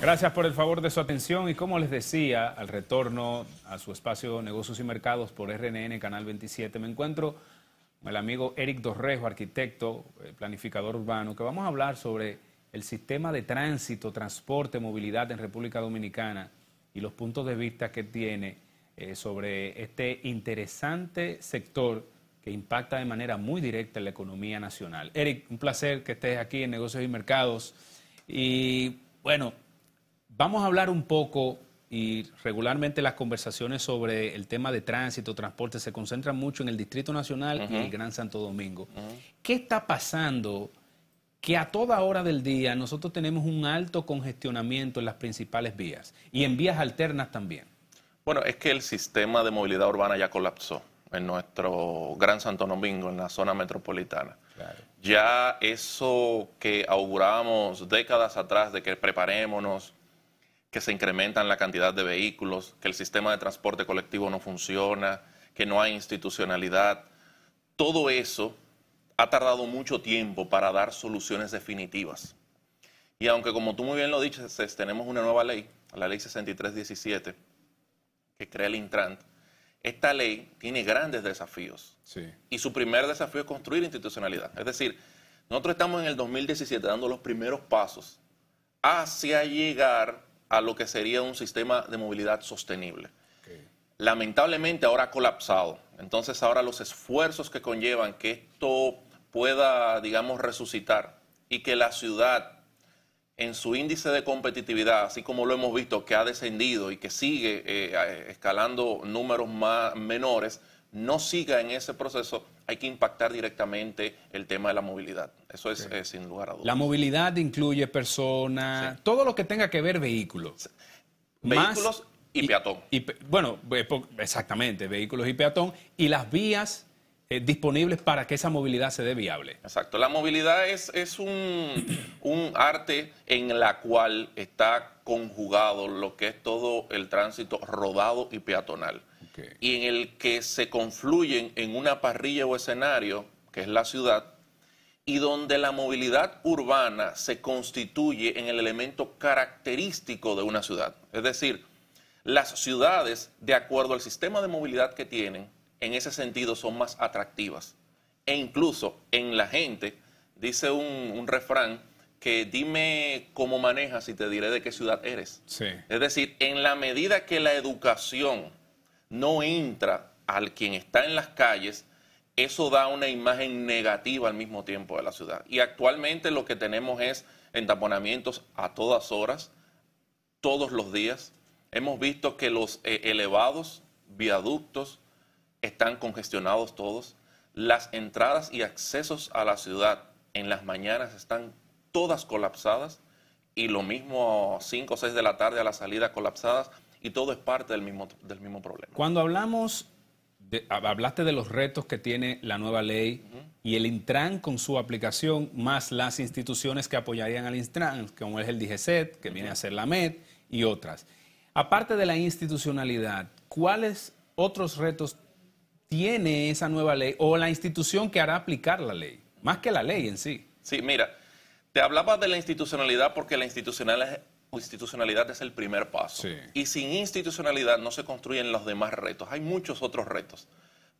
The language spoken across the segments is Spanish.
Gracias por el favor de su atención y como les decía, al retorno a su espacio Negocios y Mercados por RNN Canal 27, me encuentro con el amigo Eric Dorrejo, arquitecto, eh, planificador urbano, que vamos a hablar sobre el sistema de tránsito, transporte, movilidad en República Dominicana y los puntos de vista que tiene eh, sobre este interesante sector que impacta de manera muy directa en la economía nacional. Eric, un placer que estés aquí en Negocios y Mercados. Y bueno, Vamos a hablar un poco y regularmente las conversaciones sobre el tema de tránsito, transporte, se concentran mucho en el Distrito Nacional y el Gran Santo Domingo. ¿Qué está pasando? Que a toda hora del día nosotros tenemos un alto congestionamiento en las principales vías y en vías alternas también. Bueno, es que el sistema de movilidad urbana ya colapsó en nuestro Gran Santo Domingo, en la zona metropolitana. Ya eso que augurábamos décadas atrás de que preparémonos, que se incrementan la cantidad de vehículos, que el sistema de transporte colectivo no funciona, que no hay institucionalidad. Todo eso ha tardado mucho tiempo para dar soluciones definitivas. Y aunque, como tú muy bien lo dices, tenemos una nueva ley, la ley 6317, que crea el Intrant, esta ley tiene grandes desafíos. Y su primer desafío es construir institucionalidad. Es decir, nosotros estamos en el 2017 dando los primeros pasos hacia llegar a lo que sería un sistema de movilidad sostenible. Lamentablemente ahora ha colapsado. Entonces ahora los esfuerzos que conllevan que esto pueda, digamos, resucitar y que la ciudad en su índice de competitividad, así como lo hemos visto que ha descendido y que sigue eh, escalando números más, menores, no siga en ese proceso, hay que impactar directamente el tema de la movilidad. Eso es, sin lugar a dudas. La movilidad incluye personas, todo lo que tenga que ver vehículos. Vehículos y, peatón. bueno, exactamente, vehículos y peatón. Y las vías eh, disponibles para que esa movilidad se dé viable. Exacto. La movilidad es, es un, un, arte en la cual está conjugado lo que es todo el tránsito rodado y peatonal y en el que se confluyen en una parrilla o escenario, que es la ciudad, y donde la movilidad urbana se constituye en el elemento característico de una ciudad. Es decir, las ciudades, de acuerdo al sistema de movilidad que tienen, en ese sentido son más atractivas. E incluso en la gente, dice un, refrán, que dime cómo manejas y te diré de qué ciudad eres. Es decir, en la medida que la educación no entra al quien está en las calles, eso da una imagen negativa al mismo tiempo de la ciudad. Y actualmente lo que tenemos es entaponamientos a todas horas, todos los días. Hemos visto que los eh, elevados viaductos están congestionados todos. Las entradas y accesos a la ciudad en las mañanas están todas colapsadas y lo mismo 5 o 6 de la tarde a la salida colapsadas y todo es parte del mismo, del mismo problema. Cuando hablamos, de, hablaste de los retos que tiene la nueva ley y el Intran con su aplicación, más las instituciones que apoyarían al Intran, como es el DGCET, que viene a ser la MED y otras. Aparte de la institucionalidad, ¿cuáles otros retos tiene esa nueva ley o la institución que hará aplicar la ley? Más que la ley en sí. Sí, mira, te hablaba de la institucionalidad porque la institucionalidad institucionalidad es el primer paso. Y sin institucionalidad no se construyen los demás retos. Hay muchos otros retos.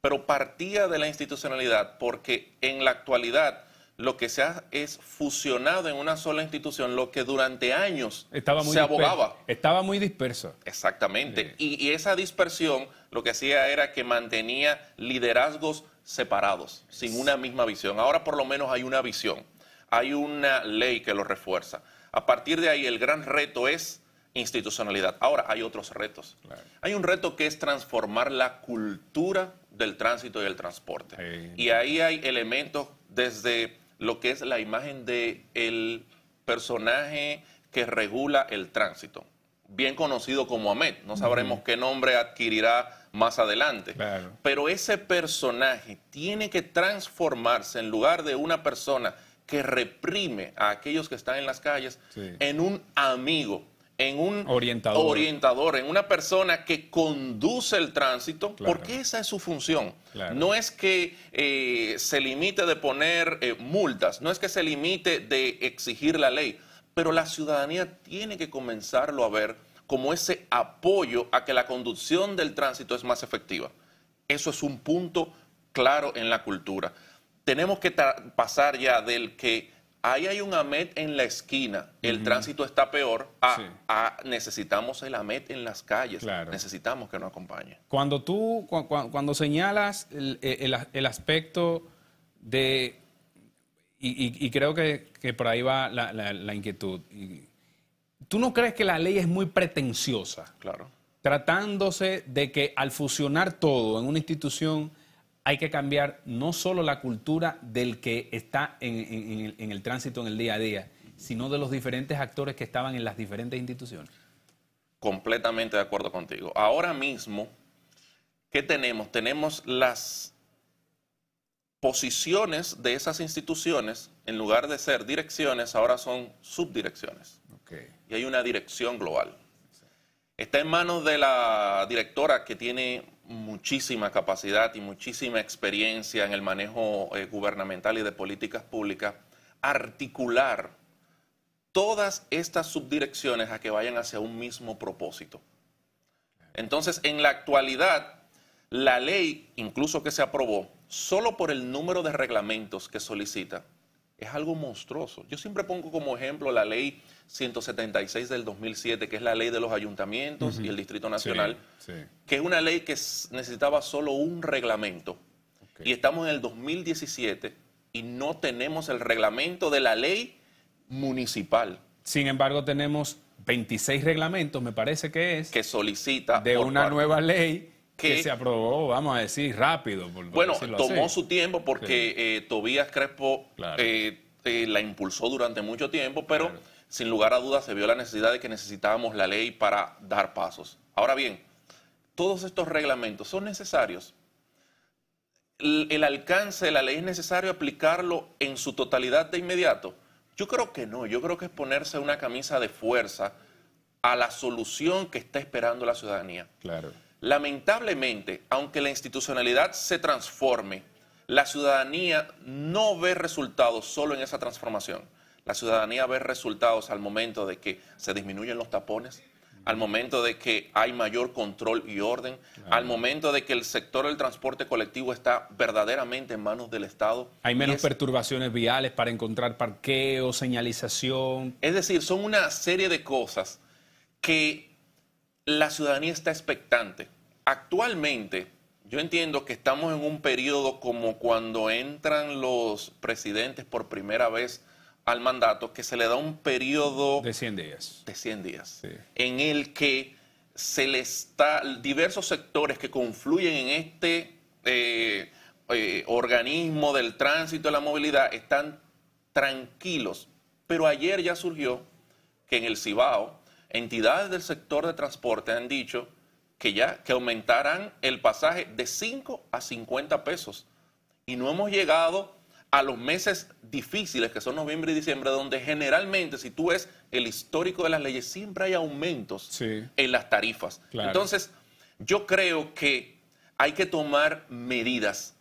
Pero partía de la institucionalidad porque en la actualidad lo que se ha es fusionado en una sola institución lo que durante años Estaba muy se abogaba. Estaba muy disperso. Exactamente. Y, y, esa dispersión lo que hacía era que mantenía liderazgos separados, sin una misma visión. Ahora por lo menos hay una visión, hay una ley que lo refuerza a partir de ahí, el gran reto es institucionalidad. Ahora, hay otros retos. Hay un reto que es transformar la cultura del tránsito y del transporte. Y ahí hay elementos desde lo que es la imagen del personaje que regula el tránsito, bien conocido como Ahmed. No sabremos qué nombre adquirirá más adelante. Pero ese personaje tiene que transformarse en lugar de una persona que reprime a aquellos que están en las calles en un amigo, en un orientador. en una persona que conduce el tránsito, porque esa es su función. No es que eh, se limite de poner eh, multas, no es que se limite de exigir la ley, pero la ciudadanía tiene que comenzarlo a ver como ese apoyo a que la conducción del tránsito es más efectiva. Eso es un punto claro en la cultura tenemos que pasar ya del que ahí hay un AMET en la esquina, el tránsito está peor, a, necesitamos el AMET en las calles, necesitamos que nos acompañe. Cuando tú, cuando señalas e-, el, aspecto de, y, creo que, por ahí va la, la inquietud, ¿tú no crees que la ley es muy pretenciosa? Claro. Tratándose de que al fusionar todo en una institución hay que cambiar no solo la cultura del que está en, el, tránsito en el día a día, sino de los diferentes actores que estaban en las diferentes instituciones. Completamente de acuerdo contigo. Ahora mismo, ¿qué tenemos? Tenemos las posiciones de esas instituciones, en lugar de ser direcciones, ahora son subdirecciones. Y hay una dirección global. Está en manos de la directora que tiene muchísima capacidad y muchísima experiencia en el manejo eh, gubernamental y de políticas públicas, articular todas estas subdirecciones a que vayan hacia un mismo propósito. Entonces, en la actualidad, la ley, incluso que se aprobó, solo por el número de reglamentos que solicita, es algo monstruoso. Yo siempre pongo como ejemplo la ley 176 del 2007, que es la ley de los ayuntamientos y el Distrito Nacional, que es una ley que necesitaba solo un reglamento. Y estamos en el 2017 y no tenemos el reglamento de la ley municipal. Sin embargo, tenemos 26 reglamentos, me parece que es, que solicita de una nueva ley que, se aprobó, vamos a decir, rápido. bueno, tomó su tiempo porque eh, Tobías Crespo eh, eh, la impulsó durante mucho tiempo, pero sin lugar a dudas se vio la necesidad de que necesitábamos la ley para dar pasos. Ahora bien, todos estos reglamentos son necesarios. El, el alcance de la ley es necesario aplicarlo en su totalidad de inmediato. Yo creo que no, yo creo que es ponerse una camisa de fuerza a la solución que está esperando la ciudadanía. Claro. Lamentablemente, aunque la institucionalidad se transforme, la ciudadanía no ve resultados solo en esa transformación. La ciudadanía ve resultados al momento de que se disminuyen los tapones, al momento de que hay mayor control y orden, al momento de que el sector del transporte colectivo está verdaderamente en manos del Estado. Hay menos perturbaciones viales para encontrar parqueo, señalización. Es decir, son una serie de cosas que la ciudadanía está expectante. Actualmente, yo entiendo que estamos en un periodo como cuando entran los presidentes por primera vez al mandato, que se le da un periodo... De 100 días. De 100 días. En el que se le está... Diversos sectores que confluyen en este eh, eh, organismo del tránsito y la movilidad están tranquilos. Pero ayer ya surgió que en el Cibao entidades del sector de transporte han dicho que ya que aumentarán el pasaje de 5 a 50 pesos. Y no hemos llegado a los meses difíciles, que son noviembre y diciembre, donde generalmente, si tú ves el histórico de las leyes, siempre hay aumentos en las tarifas. Entonces, yo creo que hay que tomar medidas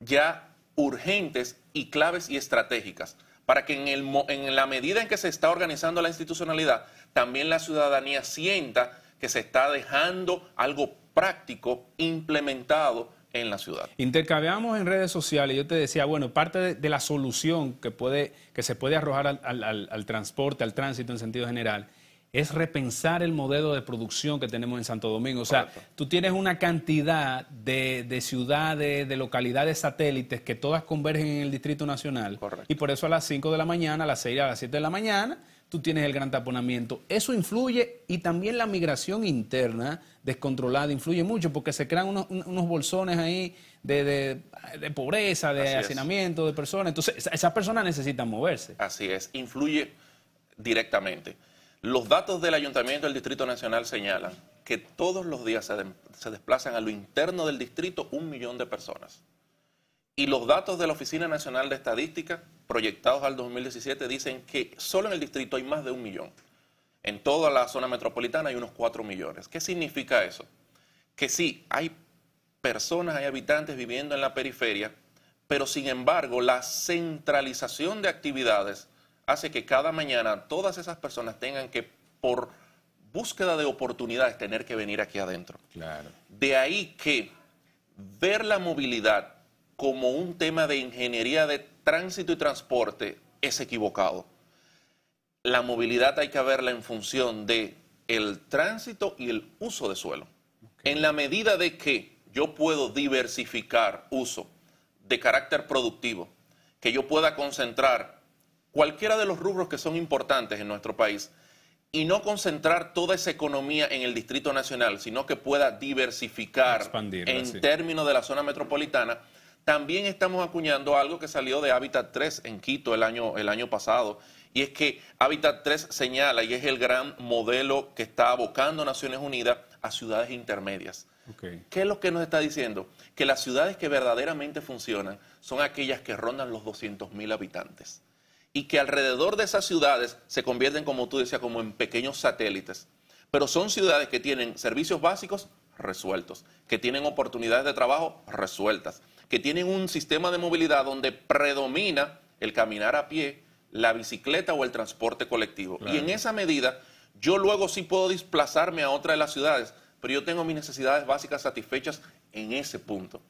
ya urgentes y claves y estratégicas para que en, el, en la medida en que se está organizando la institucionalidad, también la ciudadanía sienta que se está dejando algo práctico implementado en la ciudad. Intercambiamos en redes sociales, yo te decía, bueno, parte de, la solución que, puede, que se puede arrojar al, transporte, al tránsito en sentido general, es repensar el modelo de producción que tenemos en Santo Domingo. O sea, tú tienes una cantidad de, ciudades, de localidades satélites que todas convergen en el Distrito Nacional. Correcto. Y por eso a las 5 de la mañana, a las 6, a las 7 de la mañana, tú tienes el gran taponamiento. Eso influye y también la migración interna descontrolada influye mucho porque se crean unos, bolsones ahí de, pobreza, de hacinamiento de personas. Entonces, esas personas necesitan moverse. Así es, influye directamente. Los datos del Ayuntamiento del Distrito Nacional señalan que todos los días se desplazan a lo interno del distrito un millón de personas. Y los datos de la Oficina Nacional de Estadística proyectados al 2017 dicen que solo en el distrito hay más de un millón. En toda la zona metropolitana hay unos cuatro millones. ¿Qué significa eso? Que sí, hay personas, hay habitantes viviendo en la periferia, pero sin embargo la centralización de actividades hace que cada mañana todas esas personas tengan que, por búsqueda de oportunidades, tener que venir aquí adentro. Claro. De ahí que ver la movilidad como un tema de ingeniería de tránsito y transporte es equivocado. La movilidad hay que verla en función de el tránsito y el uso de suelo. En la medida de que yo puedo diversificar uso de carácter productivo, que yo pueda concentrar cualquiera de los rubros que son importantes en nuestro país y no concentrar toda esa economía en el Distrito Nacional, sino que pueda diversificar en términos de la zona metropolitana, también estamos acuñando algo que salió de Habitat 3 en Quito el año, el año pasado, y es que Habitat 3 señala, y es el gran modelo que está abocando Naciones Unidas a ciudades intermedias. ¿Qué es lo que nos está diciendo? Que las ciudades que verdaderamente funcionan son aquellas que rondan los 200.000 habitantes y que alrededor de esas ciudades se convierten, como tú decías, como en pequeños satélites. Pero son ciudades que tienen servicios básicos resueltos, que tienen oportunidades de trabajo resueltas, que tienen un sistema de movilidad donde predomina el caminar a pie, la bicicleta o el transporte colectivo. Y en esa medida, yo luego sí puedo desplazarme a otra de las ciudades, pero yo tengo mis necesidades básicas satisfechas en ese punto.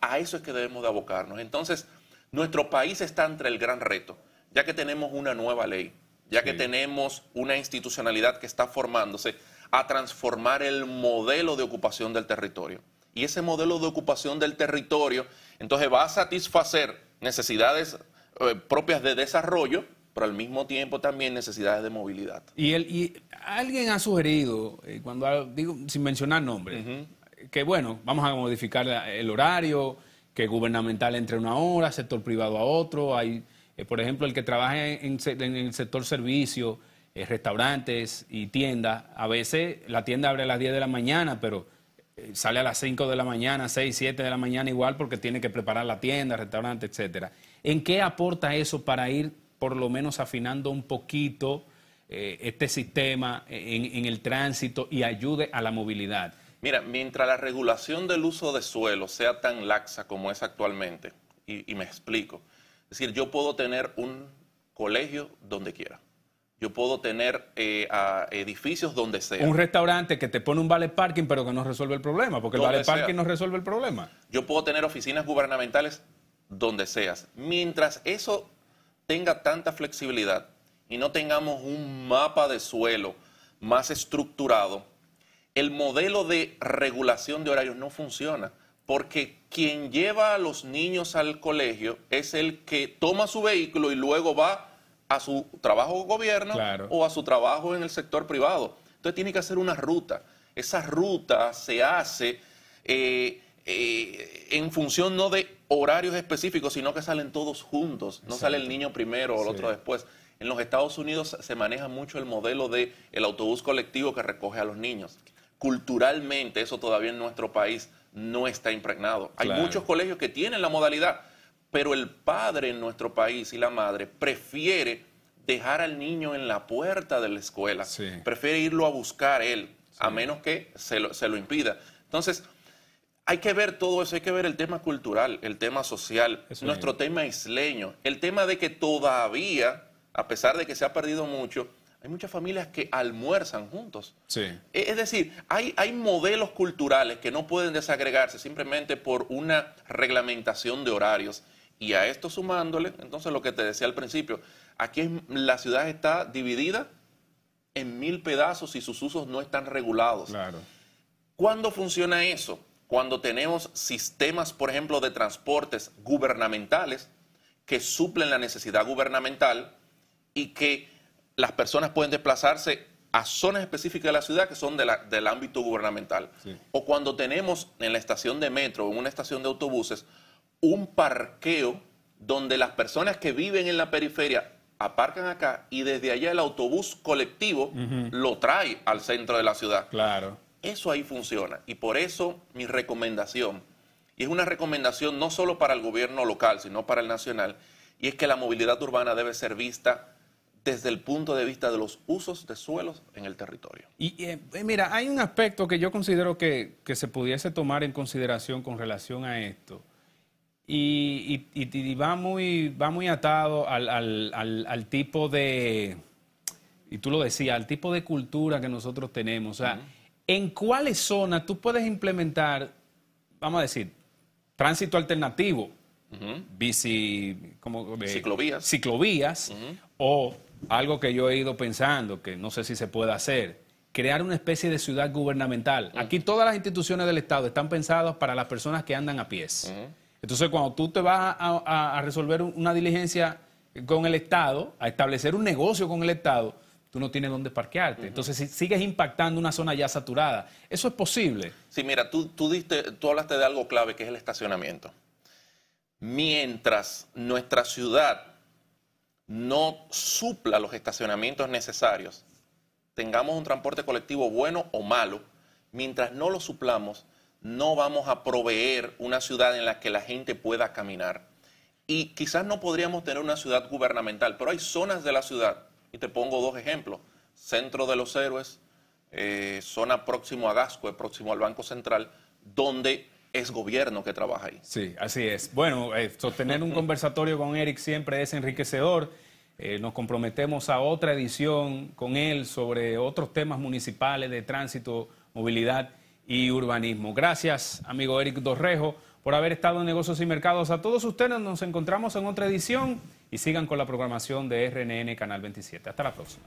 A eso es que debemos de abocarnos. Entonces, nuestro país está entre el gran reto, ya que tenemos una nueva ley, ya que tenemos una institucionalidad que está formándose a transformar el modelo de ocupación del territorio y ese modelo de ocupación del territorio, entonces va a satisfacer necesidades eh, propias de desarrollo, pero al mismo tiempo también necesidades de movilidad. Y, y alguien ha sugerido, eh, cuando digo sin mencionar nombres, que bueno, vamos a modificar el horario, que gubernamental entre una hora, sector privado a otro, hay, eh, por ejemplo, el que trabaja en, en el sector servicio, restaurantes y tiendas, a veces la tienda abre a las 10 de la mañana, pero sale a las 5 de la mañana, 6, 7 de la mañana igual porque tiene que preparar la tienda, restaurante, etcétera. ¿En qué aporta eso para ir por lo menos afinando un poquito eh, este sistema en, el tránsito y ayude a la movilidad? Mira, mientras la regulación del uso de suelo sea tan laxa como es actualmente, y, y me explico, es decir, yo puedo tener un colegio donde quiera yo puedo tener eh, edificios donde sea. Un restaurante que te pone un vale parking, pero que no resuelve el problema, porque el vale parking no resuelve el problema. Yo puedo tener oficinas gubernamentales donde seas. Mientras eso tenga tanta flexibilidad y no tengamos un mapa de suelo más estructurado, el modelo de regulación de horarios no funciona, porque quien lleva a los niños al colegio es el que toma su vehículo y luego va a su trabajo gobierno o a su trabajo en el sector privado. Entonces tiene que hacer una ruta. Esa ruta se hace eh, eh, en función no de horarios específicos, sino que salen todos juntos. No sale el niño primero o el otro después. En los Estados Unidos se maneja mucho el modelo del el autobús colectivo que recoge a los niños. Culturalmente eso todavía en nuestro país no está impregnado. Hay muchos colegios que tienen la modalidad, pero el padre en nuestro país y la madre prefiere dejar al niño en la puerta de la escuela, prefiere irlo a buscar él, a menos que se lo, impida. Entonces, hay que ver todo eso, hay que ver el tema cultural, el tema social, nuestro tema isleño, el tema de que todavía, a pesar de que se ha perdido mucho, hay muchas familias que almuerzan juntos. E, es decir, hay modelos culturales que no pueden desagregarse simplemente por una reglamentación de horarios. Y a esto sumándole, entonces lo que te decía al principio, aquí la ciudad está dividida en mil pedazos y sus usos no están regulados. Claro. ¿Cuándo funciona eso? Cuando tenemos sistemas, por ejemplo, de transportes gubernamentales que suplen la necesidad gubernamental y que las personas pueden desplazarse a zonas específicas de la ciudad que son del ámbito gubernamental. O cuando tenemos en la estación de metro o en una estación de autobuses un parqueo donde las personas que viven en la periferia aparcan acá y desde allá el autobús colectivo lo trae al centro de la ciudad. Claro. Eso ahí funciona y por eso mi recomendación, y es una recomendación no solo para el gobierno local, sino para el nacional, y es que la movilidad urbana debe ser vista desde el punto de vista de los usos de suelos en el territorio. Y eh, eh, mira, hay un aspecto que yo considero que se pudiese tomar en consideración con relación a esto y, va, muy, va muy atado al, tipo de, y tú lo decías, al tipo de cultura que nosotros tenemos. O sea, ¿en cuáles zonas tú puedes implementar, vamos a decir, tránsito alternativo? bici, como, eh, ciclovías, ciclovías o algo que yo he ido pensando, que no sé si se puede hacer, crear una especie de ciudad gubernamental. Aquí todas las instituciones del Estado están pensadas para las personas que andan a pies. Entonces, cuando tú te vas a, resolver una diligencia con el Estado, a establecer un negocio con el Estado, tú no tienes dónde parquearte. Entonces, si sigues impactando una zona ya saturada. Eso es posible. Sí, mira, tú, tú, diste, tú hablaste de algo clave que es el estacionamiento. Mientras nuestra ciudad no supla los estacionamientos necesarios, tengamos un transporte colectivo bueno o malo, mientras no lo suplamos, no vamos a proveer una ciudad en la que la gente pueda caminar. Y quizás no podríamos tener una ciudad gubernamental, pero hay zonas de la ciudad, y te pongo dos ejemplos, Centro de los Héroes, eh, zona próximo a Gasco, próximo al Banco Central, donde es gobierno que trabaja ahí. Sí, así es. Bueno, sostener un conversatorio con Eric siempre es enriquecedor. Eh, nos comprometemos a otra edición con él sobre otros temas municipales de tránsito, movilidad y Urbanismo. Gracias, amigo Eric Dorrejo, por haber estado en Negocios y Mercados. A todos ustedes nos encontramos en otra edición y sigan con la programación de RNN Canal 27. Hasta la próxima.